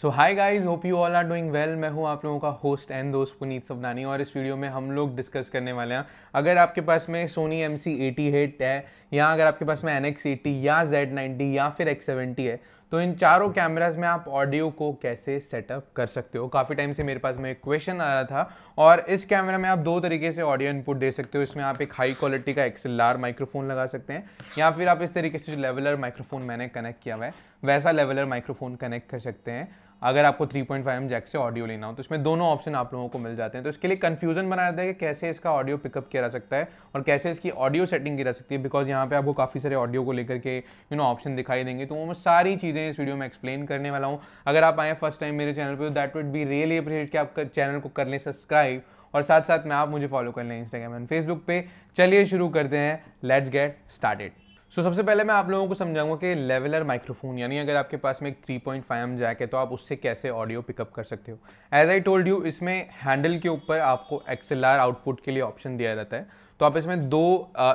so hi guys hope you all are doing well मैं हूँ आप लोगों का होस्ट एंड दोस्त पुनीत सवदानी और इस वीडियो में हम लोग डिस्कस करने वाले हैं अगर आपके पास में Sony M C eighty eight है या अगर आपके पास में एन एक्स एटी या जेड नाइन्टी या फिर एक्स सेवेंटी है तो इन चारों कैमराज में आप ऑडियो को कैसे सेटअप कर सकते हो काफ़ी टाइम से मेरे पास में एक क्वेश्चन आ रहा था और इस कैमरा में आप दो तरीके से ऑडियो इनपुट दे सकते हो इसमें आप एक हाई क्वालिटी का एक्सएल माइक्रोफोन लगा सकते हैं या फिर आप इस तरीके से जो लेवलर माइक्रोफोन मैंने कनेक्ट किया हुआ है वैसा लेवलर माइक्रोफोन कनेक्ट कर सकते हैं अगर आपको 3.5 पॉइंट जैक से ऑडियो लेना हो तो इसमें दोनों ऑप्शन आप लोगों को मिल जाते हैं तो इसके लिए कन्फ्यूजन बना रहता है कि कैसे इसका ऑडियो पिकअप किया जा सकता है और कैसे इसकी ऑडियो सेटिंग की जा सकती है बिकॉज यहाँ पे आपको काफ़ी सारे ऑडियो को लेकर के यू नो ऑप्शन दिखाई देंगे तो वो मैं सारी चीज़ें इस वीडियो में एक्सप्लेन करने वाला हूँ अगर आप आए फर्स्ट टाइम मेरे चैनल पर that would be really appreciate कि आप चैनल को कर लें सब्सक्राइब और साथ साथ में आप मुझे फॉलो कर लें इंस्टाग्राम एंड फेसबुक पे चलिए शुरू करते हैं let's get started so so, सबसे पहले मैं आप लोगों को समझाऊंगा कि लेवलर माइक्रोफोन यानी अगर आपके पास में एक 3.5 पॉइंट एम जैक है तो आप उससे कैसे ऑडियो पिकअप कर सकते हो एज आई टोल्ड यू इसमें हैंडल के ऊपर आपको एक्सएलआर आउटपुट के लिए ऑप्शन दिया जाता है तो आप इसमें दो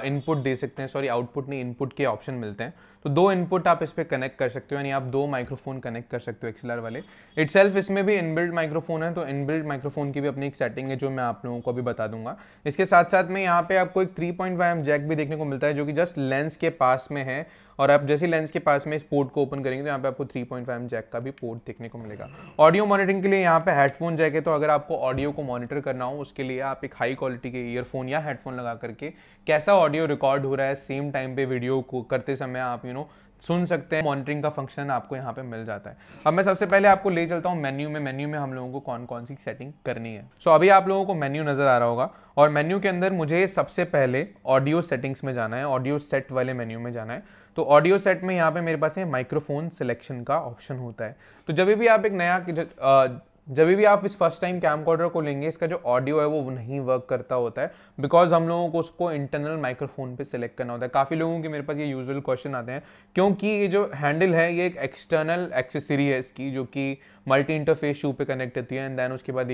इनपुट दे सकते हैं सॉरी आउटपुट नहीं इनपुट के ऑप्शन मिलते हैं तो दो इनपुट आप इस पर कनेक्ट कर सकते हो यानी आप दो माइक्रोफोन कनेक्ट कर सकते हो एक्सलर वाले इट इसमें भी इनबिल्ड माइक्रोफोन है तो इनबिल्ड माइक्रोफोन की भी अपनी एक सेटिंग है जो मैं आप लोगों को भी बता दूंगा इसके साथ साथ में यहाँ पे आपको एक थ्री पॉइंट जैक भी देखने को मिलता है जो कि जस्ट लेंस के पास में है और आप जैसे लेंस के पास में इस पोर्ट को ओपन करेंगे तो यहाँ पे आपको 3.5 पॉइंट जैक का भी पोर्ट देखने को मिलेगा ऑडियो मॉनिटरिंग के लिए यहाँ पे हेडफोन जैक है तो अगर आपको ऑडियो को मॉनिटर करना हो उसके लिए आप एक हाई क्वालिटी के ईयरफोन या हेडफोन लगा करके कैसा ऑडियो रिकॉर्ड हो रहा है सेम टाइम पे वीडियो को करते समय आप यू नो सुन सकते हैं मॉनिटरिंग का फंक्शन आपको यहाँ पे मिल जाता है अब मैं सबसे पहले आपको ले चलता हूँ मेन्यू में मेन्यू में हम लोगों को कौन कौन सी सेटिंग करनी है सो so, अभी आप लोगों को मेन्यू नज़र आ रहा होगा और मेन्यू के अंदर मुझे सबसे पहले ऑडियो सेटिंग्स में जाना है ऑडियो सेट वाले मेन्यू में जाना है तो ऑडियो सेट में यहाँ पे मेरे पास है माइक्रोफोन सिलेक्शन का ऑप्शन होता है तो जब भी आप एक नया जब भी आप इस फर्स्ट टाइम कैम कॉर्डर को लेंगे इसका जो ऑडियो है वो नहीं वर्क करता होता है बिकॉज हम लोगों को उसको इंटरनल माइक्रोफोन पे सिलेक्ट करना होता है काफ़ी लोगों के मेरे पास ये यूजुअल क्वेश्चन आते हैं क्योंकि ये जो हैंडल है ये एक एक्सटर्नल एक्सेसरी है इसकी जो कि मल्टी इंटरफेस शू पे कनेक्ट होती है एंड देन उसके बाद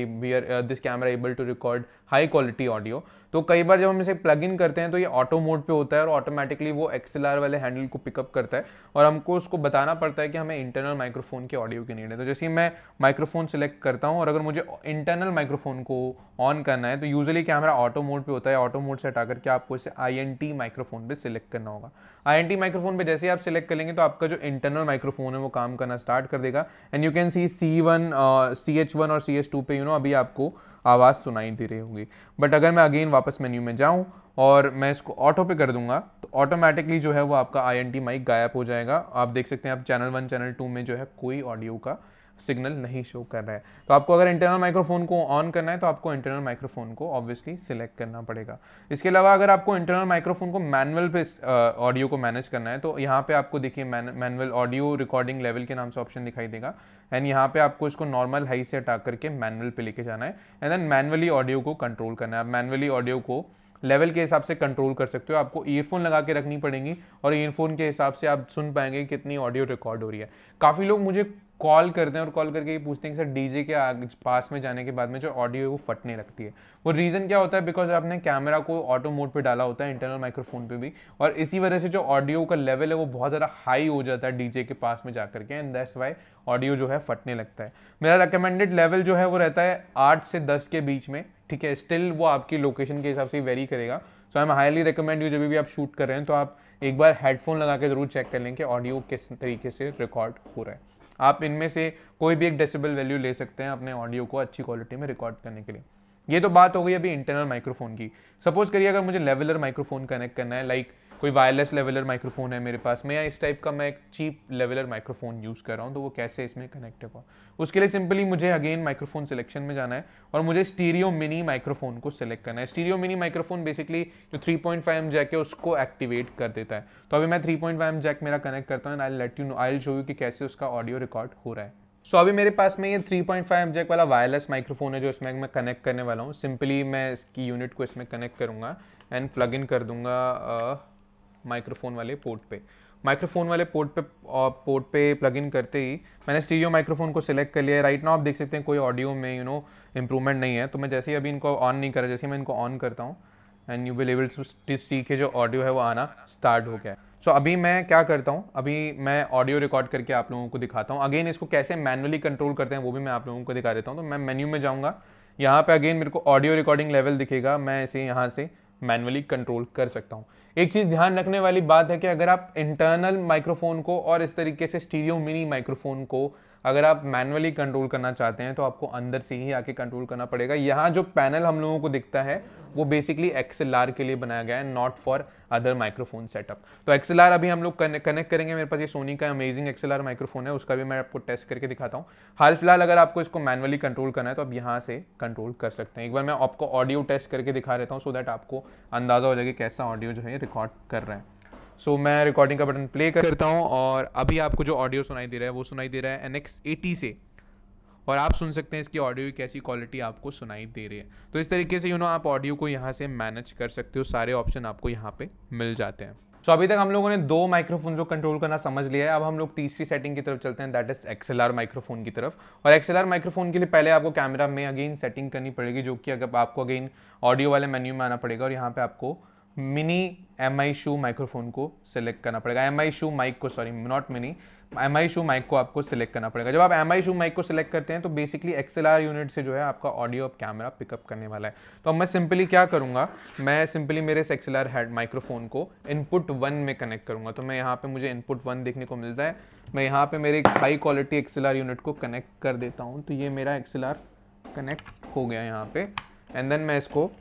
this camera able to record high quality audio तो कई बार जब हम इसे प्लग इन करते हैं तो ये ऑटो मोड पे होता है और ऑटोमेटिकली वो एक्सएलआर वाले हैंडल को पिकअप करता है और हमको उसको बताना पड़ता है कि हमें इंटरनल माइक्रोफोन के ऑडियो की नीड है तो जैसे ही मैं माइक्रोफोन सेलेक्ट करता हूँ और अगर मुझे इंटरनल माइक्रोफोन को ऑन करना है तो यूजली कैमरा ऑटो मोड पर होता है ऑटो मोड से हटा करके आपको इसे आई माइक्रोफोन पर सिलेक्ट करना होगा आई माइक्रोफोन पर जैसे ही आप सिलेक्ट करेंगे तो आपका जो इंटरनल माइक्रोफोन है वो काम करना स्टार्ट कर देगा and you can see C one C H one और सी एच टू पे यू नो अभी आपको आवाज़ सुनाई दे रही होगी बट अगर मैं अगेन वापस मेन्यू में जाऊँ और मैं इसको ऑटो पे कर दूंगा तो ऑटोमेटिकली जो है वो आपका आई एन टी माइक गायब हो जाएगा आप देख सकते हैं आप चैनल वन चैनल टू में जो है कोई ऑडियो का सिग्नल नहीं शो कर रहा है तो आपको अगर इंटरनल माइक्रोफोन को ऑन करना है तो आपको इंटरनल माइक्रोफोन को ऑब्वियसली सिलेक्ट करना पड़ेगा इसके अलावा अगर आपको इंटरनल माइक्रोफोन को मैनुअल पे ऑडियो को मैनेज करना है तो यहाँ पे आपको देखिए मैनुअल ऑडियो रिकॉर्डिंग लेवल के नाम से ऑप्शन दिखाई देगा एंड यहाँ पे आपको इसको नॉर्मल हाई से हटा करके मैनुअल पे लेके जाना है एंड देन मैनुअली ऑडियो को कंट्रोल करना है आप मैनुअली ऑडियो को लेवल के हिसाब से कंट्रोल कर सकते हो आपको ईयरफोन लगा के रखनी पड़ेगी और ईयरफोन के हिसाब से आप सुन पाएंगे कितनी ऑडियो रिकॉर्ड हो रही है काफ़ी लोग मुझे कॉल करते हैं और कॉल करके ये पूछते हैं कि सर डीजे के आगे पास में जाने के बाद में जो ऑडियो है वो फटने लगती है वो रीज़न क्या होता है बिकॉज आपने कैमरा को ऑटो मोड पे डाला होता है इंटरनल माइक्रोफोन पे भी और इसी वजह से जो ऑडियो का लेवल है वो बहुत ज़्यादा हाई हो जाता है डीजे के पास में जा करके एंड दैट्स वाई ऑडियो जो है फटने लगता है मेरा रिकमेंडेड लेवल जो है वो रहता है आठ से दस के बीच में ठीक है स्टिल वो आपकी लोकेशन के हिसाब से वेरी करेगा so I am highly recommend you जब भी आप शूट कर रहे हैं तो आप एक बार हेडफोन लगा के ज़रूर चेक कर लें कि ऑडियो किस तरीके से रिकॉर्ड हो रहा है आप इनमें से कोई भी एक डेसिबल वैल्यू ले सकते हैं अपने ऑडियो को अच्छी क्वालिटी में रिकॉर्ड करने के लिए ये तो बात हो गई अभी इंटरनल माइक्रोफोन की सपोज करिए अगर मुझे लेवलर माइक्रोफोन कनेक्ट करना है लाइक like कोई वायरलेस लेवलर माइक्रोफोन है मेरे पास मैं या इस टाइप का मैं एक चीप लेवलर माइक्रोफोन यूज़ कर रहा हूँ तो वो कैसे इसमें कनेक्ट होगा उसके लिए सिंपली मुझे अगेन माइक्रोफोन सिलेक्शन में जाना है और मुझे स्टीरियो मिनी माइक्रोफोन को सिलेक्ट करना है स्टीरियो मिनी माइक्रोफोन बेसिकली जो 3.5 पॉइंट एम जैक है उसको एक्टिवेट कर देता है तो अभी मैं 3.5 पॉइंट एम जैक मेरा कनेक्ट करता हूँ I let you know I show you कि कैसे उसका ऑडियो रिकॉर्ड हो रहा है सो so, अभी मेरे पास में ये 3.5 पॉइंट जैक वाला वायरलेस माइक्रोफोन है जो इसमें मैं कनेक्ट करने वाला हूँ सिंपली मैं इसकी यूनिट को इसमें कनेक्ट करूँगा एंड प्लग इन कर दूंगा माइक्रोफोन वाले पोर्ट पे माइक्रोफोन वाले पोर्ट पे पोर्ट पे प्लग इन करते ही मैंने स्टीरियो माइक्रोफोन को सिलेक्ट कर लिया है राइट नाउ आप देख सकते हैं कोई ऑडियो में यू नो इम्प्रूवमेंट नहीं है तो मैं जैसे ही अभी इनको ऑन नहीं करा जैसे मैं इनको ऑन करता हूँ and you will able to see के जो ऑडियो है वो आना स्टार्ट हो गया है सो so, अभी मैं क्या करता हूँ अभी मैं ऑडियो रिकॉर्ड करके आप लोगों को दिखाता हूँ अगेन इसको कैसे मैनुअली कंट्रोल करते हैं वो भी मैं आप लोगों को दिखा देता हूँ तो मैं मेन्यू में जाऊँगा यहाँ पे अगेन मेरे को ऑडियो रिकॉर्डिंग लेवल दिखेगा मैं इसे यहाँ से मैनुअली कंट्रोल कर सकता हूँ एक चीज़ ध्यान रखने वाली बात है कि अगर आप इंटरनल माइक्रोफोन को और इस तरीके से स्टीरियो मिनी माइक्रोफोन को अगर आप मैनुअली कंट्रोल करना चाहते हैं तो आपको अंदर से ही आके कंट्रोल करना पड़ेगा यहाँ जो पैनल हम लोगों को दिखता है वो बेसिकली एक्सएल के लिए बनाया गया है not for other microphone setup तो एक्सएल अभी हम लोग कनेक्ट करेंगे मेरे पास ये सोनी का अमेजिंग एक्सएल माइक्रोफोन है उसका भी मैं आपको टेस्ट करके दिखाता हूँ हाल फिलहाल अगर आपको इसको मैनुअली कंट्रोल करना है तो आप यहाँ से कंट्रोल कर सकते हैं एक बार मैं आपको ऑडियो टेस्ट करके दिखा देता हूँ सो दैट आपको अंदाज़ा हो जाएगा कैसा ऑडियो जो है रिकॉर्ड कर रहा है सो so, मैं रिकॉर्डिंग का बटन प्ले करता हूँ और अभी आपको जो ऑडियो सुनाई दे रहा है वो सुनाई दे रहा है एनएक्स एटी से और आप सुन सकते हैं इसकी ऑडियो की कैसी क्वालिटी आपको सुनाई दे रही है तो इस तरीके से यू नो आप ऑडियो को यहाँ से मैनेज कर सकते हो सारे ऑप्शन आपको यहाँ पे मिल जाते हैं सो so, अभी तक हम लोगों ने दो माइक्रोफोन को कंट्रोल करना समझ लिया है अब हम लोग तीसरी सेटिंग की तरफ चलते हैं दैट इज एक्सएल माइक्रोफोन की तरफ और एक्सएल माइक्रोफोन के लिए पहले आपको कैमरा में अगेन सेटिंग करनी पड़ेगी जो कि अगर आपको अगेन ऑडियो वाले मेन्यू में आना पड़ेगा और यहाँ पे आपको mini M I shoe microphone को सिलेक्ट करना पड़ेगा एम आई शू माइक को sorry not mini M I shoe mic को आपको सिलेक्ट करना पड़ेगा जब आप एम आई शू माइक को सिलेक्ट करते हैं तो बेसिकली एक्सएल आर यूनिट से जो है आपका ऑडियो और कैमरा पिकअप करने वाला है तो मैं सिंपली क्या करूँगा मैं सिंपली मेरे इस एक्सएल आर हेड माइक्रोफोन को इनपुट वन में कनेक्ट करूँगा तो मैं यहाँ पर मुझे इनपुट वन देखने को मिलता है मैं यहाँ पर मेरे high quality XL R unit को कनेक्ट कर देता हूँ तो ये मेरा एक्सएल आर कनेक्ट हो गया यहाँ पर एंड देन मैं इसको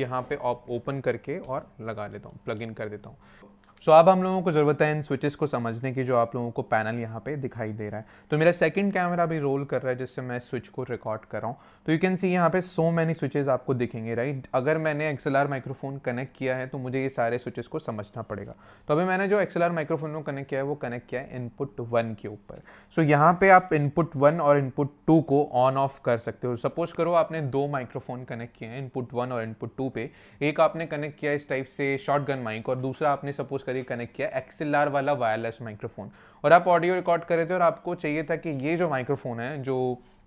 यहाँ पे ओपन करके और लगा लेता हूँ प्लग इन कर देता हूँ सो so, अब हम लोगों को ज़रूरत है इन स्विचेस को समझने की जो आप लोगों को पैनल यहाँ पे दिखाई दे रहा है तो मेरा सेकंड कैमरा भी रोल कर रहा है जिससे मैं स्विच को रिकॉर्ड कर रहा हूँ तो यू कैन सी यहाँ पे सो मैनी स्विचेस आपको दिखेंगे राइट अगर मैंने एक्सएलआर माइक्रोफोन कनेक्ट किया है तो मुझे ये सारे स्विचेस को समझना पड़ेगा तो अभी मैंने जो एक्सएल माइक्रोफोन में कनेक्ट किया है वो कनेक्ट किया है इनपुट वन के ऊपर सो so, यहाँ पे आप इनपुट वन और इनपुट टू को ऑन ऑफ कर सकते हो सपोज करो आपने दो माइक्रोफोन कनेक्ट किए हैं इनपुट वन और इनपुट टू पे एक आपने कनेक्ट किया इस टाइप से शॉर्ट माइक और दूसरा आपने सपोज करिए कनेक्ट किया एक्सएल वाला वायरलेस माइक्रोफोन और आप ऑडियो रिकॉर्ड कर रहे थे और आपको चाहिए था कि ये जो माइक्रोफोन है जो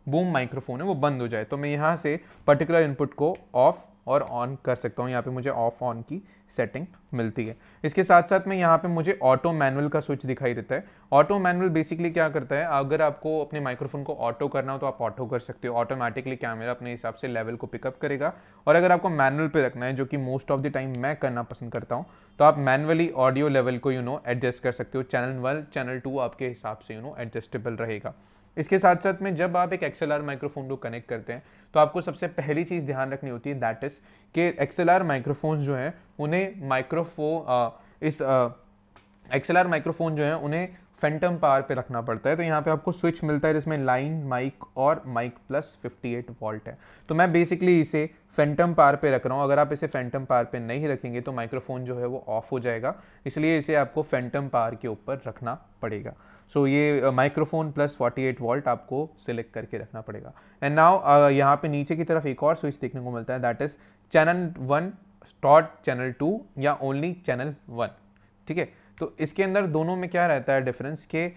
बूम माइक्रोफोन है वो बंद हो जाए तो मैं यहाँ से पर्टिकुलर इनपुट को ऑफ और ऑन कर सकता हूँ यहाँ पे मुझे ऑफ ऑन की सेटिंग मिलती है इसके साथ साथ में यहाँ पे मुझे ऑटो मैनुअल का स्विच दिखाई देता है ऑटो मैनुअल बेसिकली क्या करता है अगर आपको अपने माइक्रोफोन को ऑटो करना हो तो आप ऑटो कर सकते हो ऑटोमेटिकली कैमरा अपने हिसाब से लेवल को पिकअप करेगा और अगर आपको मैनुअल पे रखना है जो कि मोस्ट ऑफ द टाइम मैं करना पसंद करता हूँ तो आप मैनुअली ऑडियो लेवल को यू नो एडजस्ट कर सकते हो चैनल वन चैनल टू आपके हिसाब से यू नो एडजस्टेबल रहेगा इसके साथ साथ में जब आप एक एक्सएल माइक्रोफोन को कनेक्ट करते हैं तो आपको सबसे पहली चीज़ ध्यान रखनी होती है दैट इज़ कि एक्सएल माइक्रोफोन्स जो हैं उन्हें माइक्रोफो इस एक्सएल माइक्रोफोन जो है उन्हें फेंटम पावर पे रखना पड़ता है तो यहाँ पे आपको स्विच मिलता है जिसमें लाइन माइक और माइक प्लस 58 वॉल्ट है तो मैं बेसिकली इसे फेंटम पावर पे रख रहा हूँ अगर आप इसे फेंटम पावर पे नहीं रखेंगे तो माइक्रोफोन जो है वो ऑफ हो जाएगा इसलिए इसे आपको फेंटम पावर के ऊपर रखना पड़ेगा सो so, ये माइक्रोफोन प्लस 48 वॉल्ट आपको सिलेक्ट करके रखना पड़ेगा एंड नाउ uh, यहाँ पे नीचे की तरफ एक और स्विच देखने को मिलता है दैट इज़ चैनल वन स्टॉट चैनल टू या ओनली चैनल वन ठीक है तो इसके अंदर दोनों में क्या रहता है डिफरेंस के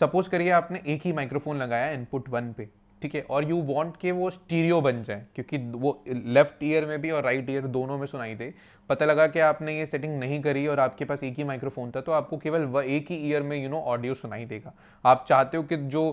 सपोज करिए आपने एक ही माइक्रोफोन लगाया इनपुट वन पे ठीक है और यू वांट के वो स्टीरियो बन जाए क्योंकि वो लेफ्ट ईयर में भी और राइट right ईयर दोनों में सुनाई दे पता लगा कि आपने ये सेटिंग नहीं करी और आपके पास एक ही माइक्रोफोन था तो आपको केवल वह एक ही ईयर में यू नो ऑडियो सुनाई देगा आप चाहते हो कि जो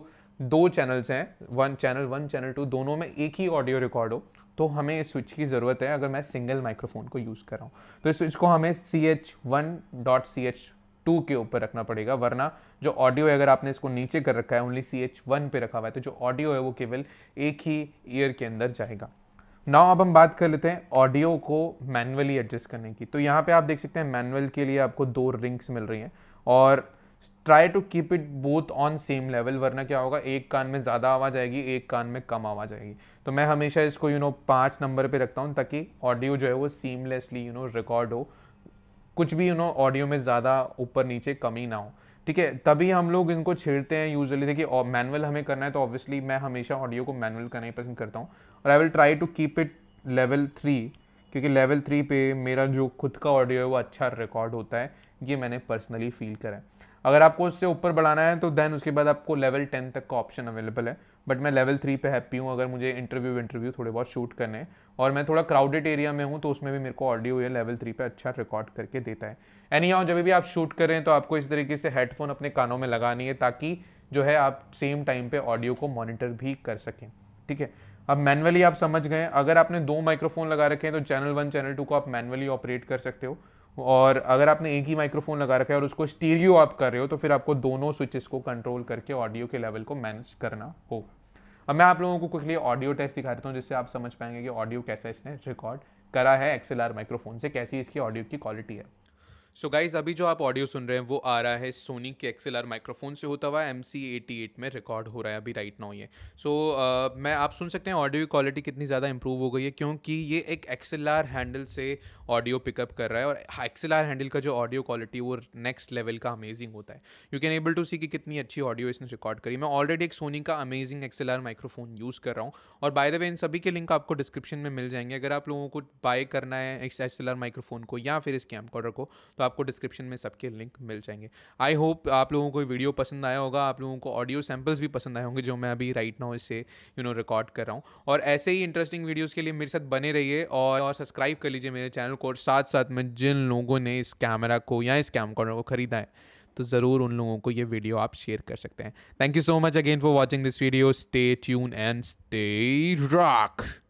दो चैनल्स हैं one channel one channel two दोनों में एक ही ऑडियो रिकॉर्ड हो तो हमें इस स्विच की ज़रूरत है अगर मैं सिंगल माइक्रोफोन को यूज़ कर रहा हूँ तो इस स्विच को हमें C H one dot C H two के ऊपर रखना पड़ेगा वरना जो ऑडियो है अगर आपने इसको नीचे कर रखा है ओनली सी एच वन पे रखा हुआ है तो जो ऑडियो है वो केवल एक ही ईयर के अंदर जाएगा नाउ अब हम बात कर लेते हैं ऑडियो को मैनुअली एडजस्ट करने की तो यहाँ पे आप देख सकते हैं मैनुअल के लिए आपको दो रिंग्स मिल रही हैं और try to keep it both on same level वरना क्या होगा एक कान में ज़्यादा आवाज़ आएगी एक कान में कम आवाज़ आएगी तो मैं हमेशा इसको यू नो पाँच नंबर पे रखता हूँ ताकि ऑडियो जो है वो सीमलेसली यू नो रिकॉर्ड हो कुछ भी यू नो ऑडियो में ज़्यादा ऊपर नीचे कमी ना हो ठीक है तभी हम लोग इनको छेड़ते हैं यूजली देखिए मैनुअल हमें करना है तो ऑब्वियसली मैं हमेशा ऑडियो को मैनुअल करना ही पसंद करता हूँ और I will try to keep it level three क्योंकि लेवल थ्री पे मेरा जो खुद का ऑडियो है वो अच्छा रिकॉर्ड होता है ये मैंने पर्सनली फील करा है अगर आपको उससे ऊपर बढ़ाना है तो देन उसके बाद आपको लेवल टेन तक का ऑप्शन अवेलेबल है बट मैं लेवल थ्री पे हैप्पी हूँ अगर मुझे इंटरव्यू इंटरव्यू थोड़े बहुत शूट करने और मैं थोड़ा क्राउडेड एरिया में हूँ तो उसमें भी मेरे को ऑडियो या लेवल थ्री पे अच्छा रिकॉर्ड करके देता है एनी हाउ जब भी आप शूट करें तो आपको इस तरीके से हेडफोन अपने कानों में लगानी है ताकि जो है आप सेम टाइम पे ऑडियो को मॉनिटर भी कर सकें ठीक है अब मैनुअली आप समझ गए अगर आपने दो माइक्रोफोन लगा रखे हैं तो चैनल वन चैनल टू को आप मैनुअली ऑपरेट कर सकते हो और अगर आपने एक ही माइक्रोफोन लगा रखा है और उसको स्टीरियो आप कर रहे हो तो फिर आपको दोनों स्विचेस को कंट्रोल करके ऑडियो के लेवल को मैनेज करना होगा अब मैं आप लोगों को क्विकली ऑडियो टेस्ट दिखा देता हूँ जिससे आप समझ पाएंगे कि ऑडियो कैसा इसने रिकॉर्ड करा है एक्सएलआर माइक्रोफोन से कैसी इसकी ऑडियो की क्वालिटी है सो so गाइज अभी जो आप ऑडियो सुन रहे हैं वो आ रहा है सोनी के आर माइक्रोफोन से होता हुआ एम सी एटी एट में रिकॉर्ड हो रहा है अभी राइट नाउ ये सो मैं आप सुन सकते हैं ऑडियो क्वालिटी कितनी ज़्यादा इंप्रूव हो गई है क्योंकि ये एक आर हैंडल से ऑडियो पिकअप कर रहा है और आर हैंडल का जो ऑडियो क्वालिटी वो नेक्स्ट लेवल का अमेजिंग होता है you can able to see कि कितनी अच्छी ऑडियो इसने रिकॉर्ड करी मैं ऑलरेडी एक सोनी का अमेजिंग आर माइक्रोफोन यूज़ कर रहा हूँ और बाय द वे इन सभी के लिंक आपको डिस्क्रिप्शन में मिल जाएंगे अगर आप लोगों को बाय करना है एक्स आर माइक्रोफोन को या फिर इस कैमकॉर्डर को तो आपको डिस्क्रिप्शन में सबके लिंक मिल जाएंगे आई होप आप लोगों को वीडियो पसंद आया होगा आप लोगों को ऑडियो सैम्पल्स भी पसंद आए होंगे जो मैं अभी राइट नाउ इससे यू नो रिकॉर्ड कर रहा हूँ और ऐसे ही इंटरेस्टिंग वीडियोज़ के लिए मेरे साथ बने रहिए और, और सब्सक्राइब कर लीजिए मेरे चैनल को और साथ साथ में जिन लोगों ने इस कैमरा को या इस कैम को ख़रीदा है तो ज़रूर उन लोगों को ये वीडियो आप शेयर कर सकते हैं thank you so much again for watching this video stay tune and stay rock